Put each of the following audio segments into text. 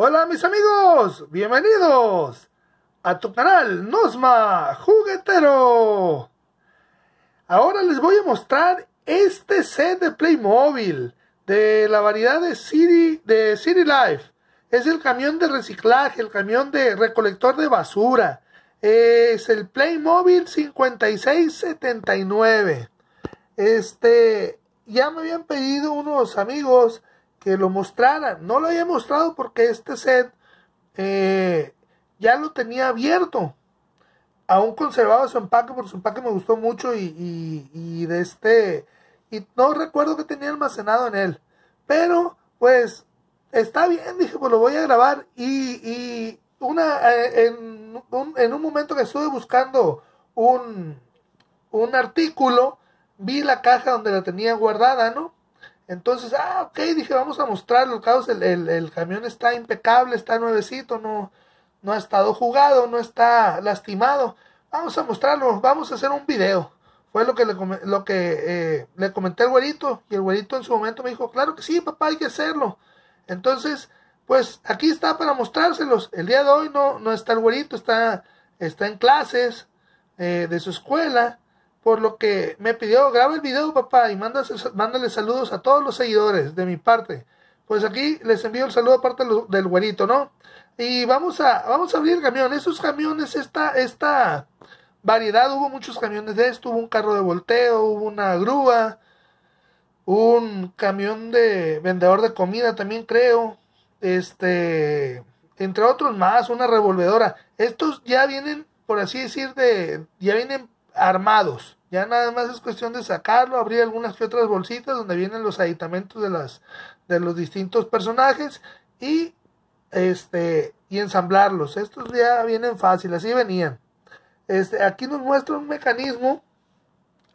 Hola mis amigos, bienvenidos a tu canal Nosma Juguetero. Ahora les voy a mostrar este set de Playmobil de la variedad de City, de City Life. Es el camión de reciclaje, el camión de recolector de basura. Es el Playmobil 5679. Este, ya me habían pedido unos amigos lo mostrara. No lo había mostrado porque este set eh, ya lo tenía abierto. Aún conservaba su empaque, porque su empaque me gustó mucho y, de este... Y no recuerdo que tenía almacenado en él. Pero, pues, está bien, dije, pues lo voy a grabar. Y, y una, eh, en, un, en un momento que estuve buscando un, un artículo, vi la caja donde la tenía guardada, ¿no? Entonces, ah, ok, dije, vamos a mostrarlo. Caos, el, el, camión está impecable, está nuevecito, no, no ha estado jugado, no está lastimado. Vamos a mostrarlo, vamos a hacer un video. Fue lo que le, lo que, eh, le comenté al güerito. Y el güerito en su momento me dijo, claro que sí, papá, hay que hacerlo. Entonces, pues aquí está para mostrárselos. El día de hoy no, no está el güerito, está, está en clases eh, de su escuela por lo que me pidió, graba el video papá y mándale saludos a todos los seguidores de mi parte. Pues aquí les envío el saludo aparte del güerito, ¿no? Y vamos a, vamos a abrir camión. Esos camiones, esta, esta variedad, hubo muchos camiones de esto, hubo un carro de volteo, hubo una grúa, un camión de vendedor de comida también creo, este, entre otros más, una revolvedora. Estos ya vienen, por así decir, de, ya vienen armados. Ya nada más es cuestión de sacarlo, abrir algunas que otras bolsitas donde vienen los aditamentos de las de los distintos personajes y este y ensamblarlos. Estos ya vienen fáciles así venían. Este, aquí nos muestra un mecanismo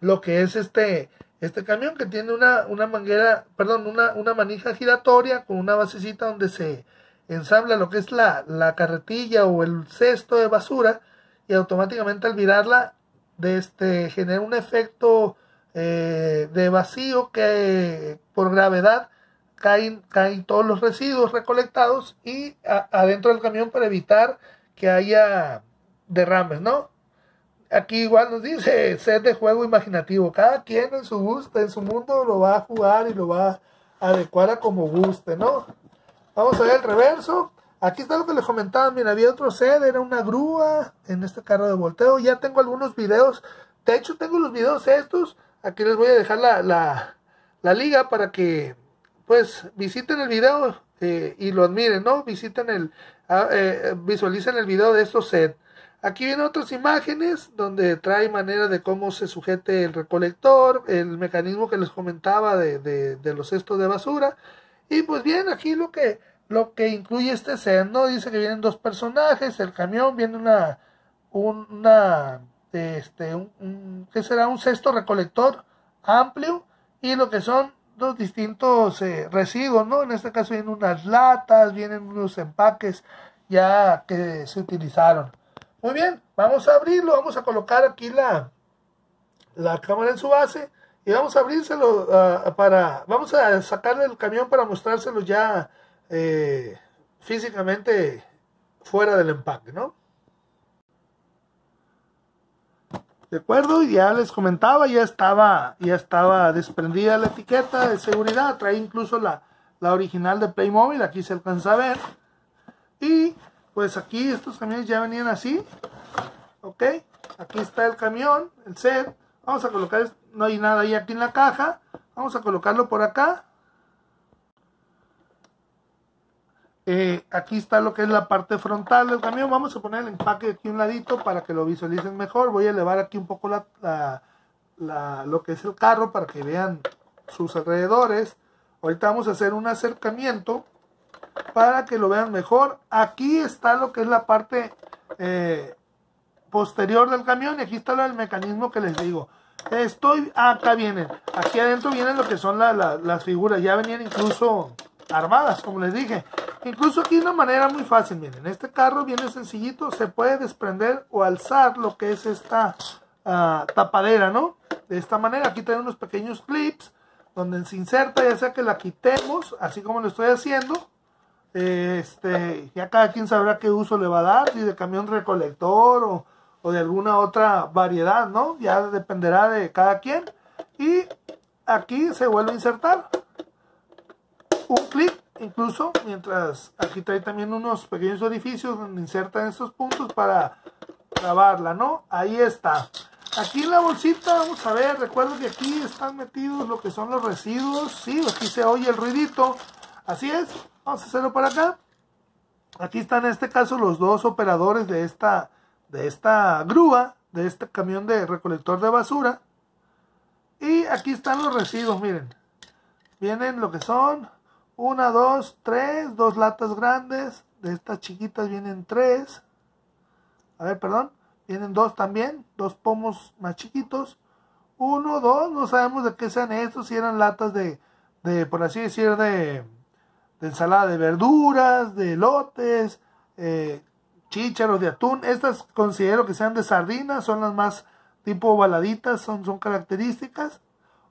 lo que es este este camión que tiene una, manguera, perdón, una, manija giratoria con una basecita donde se ensambla lo que es la, la carretilla o el cesto de basura y automáticamente al virarla de este, genera un efecto eh, de vacío que por gravedad caen, caen todos los residuos recolectados y adentro del camión para evitar que haya derrames, ¿no? Aquí igual nos dice, ser de juego imaginativo. Cada quien en su gusto, en su mundo lo va a jugar y lo va a adecuar a como guste, ¿no? Vamos a ver el reverso. Aquí está lo que les comentaba, mira, había otro set, era una grúa en este carro de volteo. Ya tengo algunos videos, de hecho tengo los videos estos. Aquí les voy a dejar la, la, liga para que pues visiten el video eh, y lo admiren, ¿no? Visiten el, ah, eh, visualicen el video de estos sed Aquí vienen otras imágenes donde trae manera de cómo se sujete el recolector, el mecanismo que les comentaba de, de los cestos de basura. Y pues bien, aquí lo que lo que incluye este seno, ¿no? Dice que vienen dos personajes, el camión, viene una, una, este, un, ¿qué será? Un cesto recolector amplio y lo que son dos distintos eh, residuos, ¿no? En este caso vienen unas latas, vienen unos empaques ya que se utilizaron. Muy bien, vamos a abrirlo, vamos a colocar aquí la, la cámara en su base y vamos a abrírselo ah, para, vamos a sacarle el camión para mostrárselo ya eh, físicamente fuera del empaque, ¿no? ¿De acuerdo? Ya les comentaba, ya estaba, ya estaba desprendida la etiqueta de seguridad, trae incluso la, original de Playmobil, aquí se alcanza a ver. Y pues aquí estos camiones ya venían así, ¿ok? Aquí está el camión, el set, vamos a colocar, no hay nada ahí aquí en la caja, vamos a colocarlo por acá, Eh, aquí está lo que es la parte frontal del camión. Vamos a poner el empaque aquí un ladito para que lo visualicen mejor. Voy a elevar aquí un poco lo que es el carro para que vean sus alrededores. Ahorita vamos a hacer un acercamiento para que lo vean mejor. Aquí está lo que es la parte eh, posterior del camión y aquí está el mecanismo que les digo. Estoy, ah, acá vienen, aquí adentro vienen lo que son las figuras, ya venían incluso armadas, como les dije. Incluso aquí una manera muy fácil, miren, este carro viene sencillito, se puede desprender o alzar lo que es esta ah, tapadera, ¿no? De esta manera, aquí tenemos unos pequeños clips donde se inserta, ya sea que la quitemos, así como lo estoy haciendo, este, ya cada quien sabrá qué uso le va a dar, si de camión recolector o, de alguna otra variedad, ¿no? Ya dependerá de cada quien. Y aquí se vuelve a insertar un clip. Incluso mientras aquí trae también unos pequeños orificios donde insertan estos puntos para grabarla, ¿no? Ahí está. Aquí en la bolsita, vamos a ver, recuerdo que aquí están metidos lo que son los residuos. Sí, aquí se oye el ruidito. Así es, vamos a hacerlo para acá. Aquí están en este caso los dos operadores de esta, de esta grúa, de este camión de recolector de basura. Y aquí están los residuos, miren. Vienen lo que son una, dos, tres, dos latas grandes. De estas chiquitas vienen tres. A ver, perdón. Vienen dos también, dos pomos más chiquitos. Uno, dos, no sabemos de qué sean estos, si eran latas de, de por así decir, de, ensalada de verduras, de lotes eh, chícharos de atún. Estas considero que sean de sardinas, son las más tipo ovaladitas, son, son características.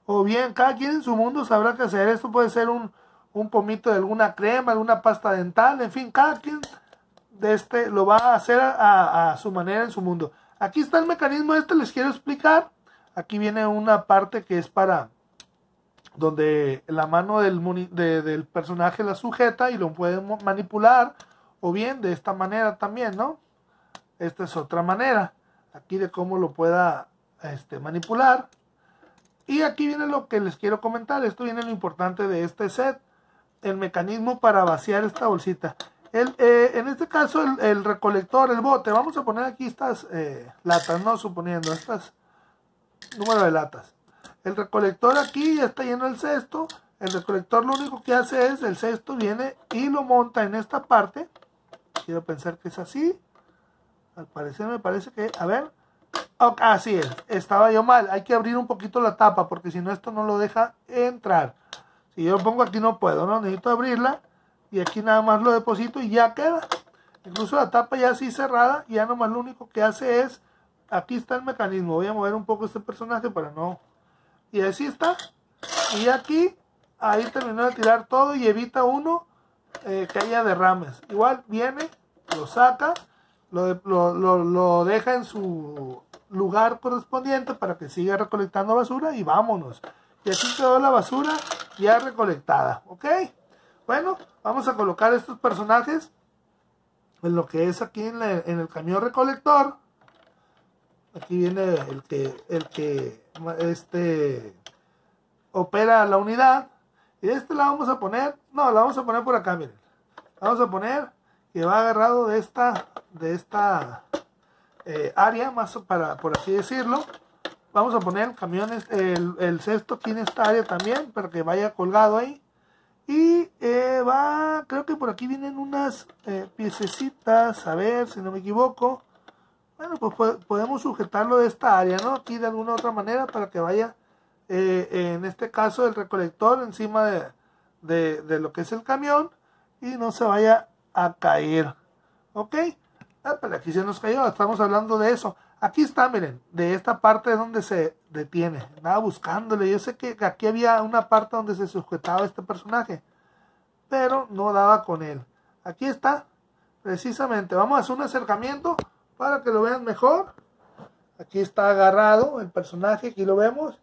O bien, cada quien en su mundo sabrá qué hacer. Esto puede ser un, un pomito de alguna crema, alguna pasta dental, en fin, cada quien de este lo va a hacer a, su manera en su mundo. Aquí está el mecanismo este, les quiero explicar. Aquí viene una parte que es para donde la mano del, del personaje la sujeta y lo puede manipular o bien de esta manera también, ¿no? Esta es otra manera aquí de cómo lo pueda este, manipular. Y aquí viene lo que les quiero comentar. Esto viene lo importante de este set el mecanismo para vaciar esta bolsita. El, eh, en este caso, el, recolector, el bote, vamos a poner aquí estas eh, latas, no suponiendo, estas número de latas. El recolector aquí ya está lleno el cesto. El recolector lo único que hace es, el cesto viene y lo monta en esta parte. Quiero pensar que es así. Al parecer me parece que, a ver, así es, estaba yo mal. Hay que abrir un poquito la tapa porque si no esto no lo deja entrar. Y yo pongo aquí no puedo, no necesito abrirla y aquí nada más lo deposito y ya queda. Incluso la tapa ya así cerrada, Y ya nomás lo único que hace es, aquí está el mecanismo, voy a mover un poco este personaje para no... Y así está. Y aquí, ahí terminó de tirar todo y evita uno eh, que haya derrames. Igual viene, lo saca, lo, deja en su lugar correspondiente para que siga recolectando basura y vámonos. Y aquí quedó la basura ya recolectada, ¿ok? Bueno, vamos a colocar estos personajes en lo que es aquí en, el camión recolector. Aquí viene el que, el que este, opera la unidad. Y este la vamos a poner, no, la vamos a poner por acá, miren. Vamos a poner que va agarrado de esta, de esta eh, área, más para, por así decirlo. Vamos a poner el este, el, el cesto aquí en esta área también, para que vaya colgado ahí. Y eh, va, creo que por aquí vienen unas eh, piececitas, a ver si no me equivoco. Bueno, pues podemos sujetarlo de esta área, ¿no? Aquí de alguna otra manera para que vaya, eh, en este caso, el recolector encima de, de, lo que es el camión y no se vaya a caer. ¿Ok? Ah, pero aquí se nos cayó, estamos hablando de eso. Aquí está, miren, de esta parte es donde se detiene. Andaba buscándole. Yo sé que aquí había una parte donde se sujetaba este personaje. Pero no daba con él. Aquí está. Precisamente. Vamos a hacer un acercamiento para que lo vean mejor. Aquí está agarrado el personaje. Aquí lo vemos.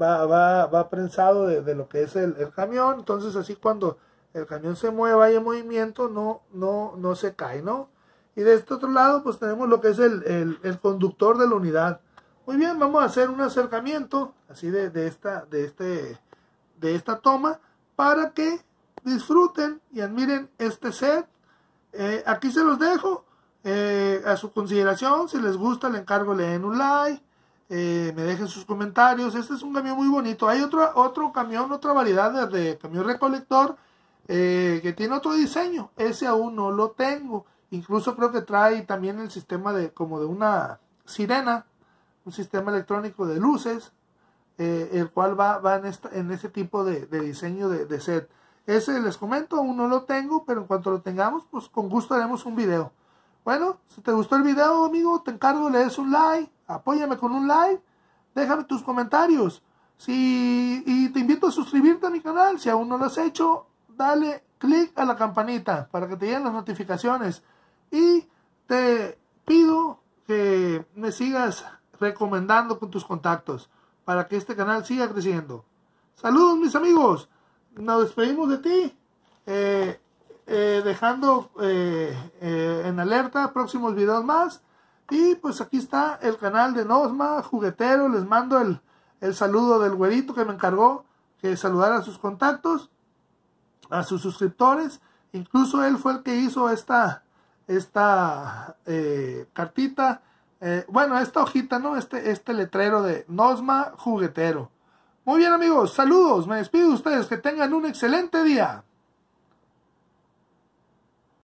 Va, va, va prensado de, lo que es el, camión. Entonces así cuando el camión se mueva y en movimiento no, no, no se cae, ¿no? Y de este otro lado, pues tenemos lo que es el, conductor de la unidad. Muy bien, vamos a hacer un acercamiento así de, esta, de, este, de esta toma para que disfruten y admiren este set. Eh, aquí se los dejo eh, a su consideración. Si les gusta, le encargo, le den un like. Eh, me dejen sus comentarios. Este es un camión muy bonito. Hay otro, otro camión, otra variedad de, de camión recolector que tiene otro diseño. Ese aún no lo tengo. Incluso creo que trae también el sistema de como de una sirena, un sistema electrónico de luces, eh, el cual va, en, este ese tipo de, diseño de, set. Ese les comento, aún no lo tengo, pero en cuanto lo tengamos, pues con gusto haremos un video. Bueno, si te gustó el video, amigo, te encargo, le des un like, apóyame con un like, déjame tus comentarios. Si, y te invito a suscribirte a mi canal, si aún no lo has hecho, dale click a la campanita para que te lleguen las notificaciones. Y te pido que me sigas recomendando con tus contactos para que este canal siga creciendo. Saludos mis amigos, nos despedimos de ti, eh, eh, dejando eh, en alerta próximos videos más. Y pues aquí está el canal de Nosma, juguetero, les mando el, el saludo del güerito que me encargó que saludara a sus contactos, a sus suscriptores. Incluso él fue el que hizo esta, esta eh, cartita, eh, bueno, esta hojita, ¿no? Este, este letrero de Nosma Juguetero. Muy bien amigos, saludos, me despido de ustedes, que tengan un excelente día.